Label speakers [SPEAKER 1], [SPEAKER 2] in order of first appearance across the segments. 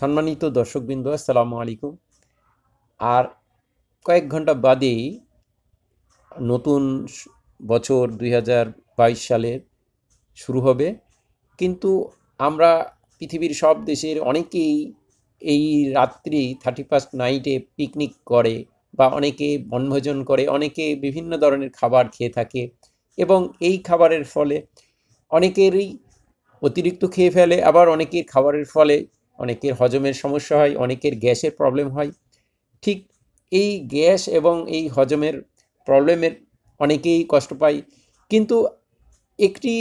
[SPEAKER 1] সম্মানিত দর্শকবৃন্দ আসসালামু আলাইকুম আর কয়েক ঘন্টা বাদেই নতুন বছর দুই সালের শুরু হবে কিন্তু আমরা পৃথিবীর সব দেশের অনেকেই এই রাত্রি থার্টি ফার্স্ট নাইটে পিকনিক করে বা অনেকে বনভোজন করে অনেকে বিভিন্ন ধরনের খাবার খেয়ে থাকে এবং এই খাবারের ফলে অনেকেরই অতিরিক্ত খেয়ে ফেলে আবার অনেকের খাবারের ফলে অনেকের হজমের সমস্যা হয় অনেকের গ্যাসের প্রবলেম হয় ঠিক এই গ্যাস এবং এই হজমের প্রবলেমের অনেকেই কষ্ট পায় কিন্তু একটি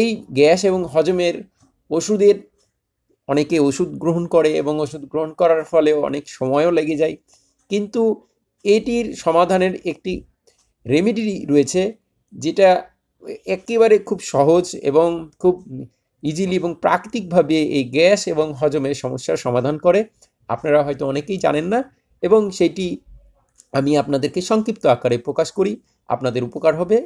[SPEAKER 1] এই গ্যাস এবং হজমের ওষুধের অনেকে ওষুধ গ্রহণ করে এবং ওষুধ গ্রহণ করার ফলে অনেক সময়ও লেগে যায় কিন্তু এটির সমাধানের একটি রেমেডি রয়েছে যেটা একেবারে খুব সহজ এবং খুব ইজিলি এবং প্রাকৃতিকভাবে এই গ্যাস এবং হজমের সমস্যার সমাধান করে আপনারা হয়তো অনেকেই জানেন না এবং সেটি আমি আপনাদেরকে সংক্ষিপ্ত আকারে প্রকাশ করি আপনাদের উপকার হবে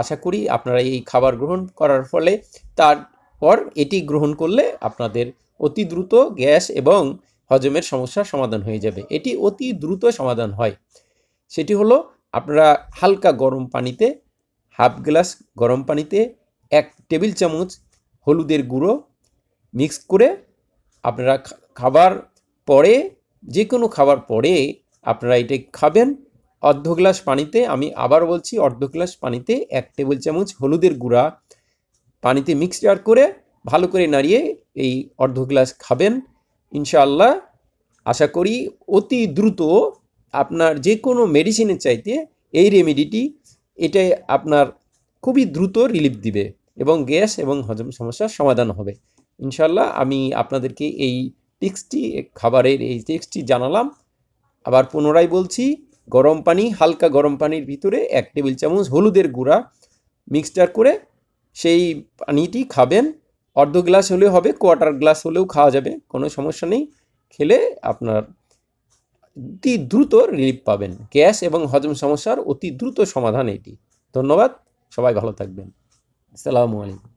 [SPEAKER 1] আশা করি আপনারা এই খাবার গ্রহণ করার ফলে তারপর এটি গ্রহণ করলে আপনাদের অতি দ্রুত গ্যাস এবং হজমের সমস্যার সমাধান হয়ে যাবে এটি অতি দ্রুত সমাধান হয় সেটি হলো আপনারা হালকা গরম পানিতে হাফ গ্লাস গরম পানিতে এক টেবিল চামচ হলুদের গুঁড়ো মিক্স করে আপনারা খাবার পরে যে কোনো খাবার পরে আপনারা এটা খাবেন অর্ধ গ্লাস পানিতে আমি আবার বলছি অর্ধ গ্লাস পানিতে এক টেবিল চামচ হলুদের গুঁড়া পানিতে মিক্সচার করে ভালো করে নাড়িয়ে এই অর্ধ গ্লাস খাবেন ইনশাআল্লাহ আশা করি অতি দ্রুত আপনার যে কোনো মেডিসিনের চাইতে এই রেমেডিটি এটা আপনার খুবই দ্রুত রিলিফ দিবে এবং গ্যাস এবং হজম সমস্যার সমাধান হবে ইনশাল্লাহ আমি আপনাদেরকে এই টিক্সটি খাবারের এই টিক্সটি জানালাম আবার পুনরায় বলছি গরম পানি হালকা গরম পানির ভিতরে এক টেবিল চামচ হলুদের গুঁড়া মিক্সচার করে সেই পানিটি খাবেন অর্ধ গ্লাস হলেও হবে কোয়ার্টার গ্লাস হলেও খাওয়া যাবে কোনো সমস্যা নেই খেলে আপনার অতি দ্রুত রিলিফ পাবেন গ্যাস এবং হজম সমস্যার অতি দ্রুত সমাধান এটি ধন্যবাদ সবাই ভালো থাকবেন السلام عليكم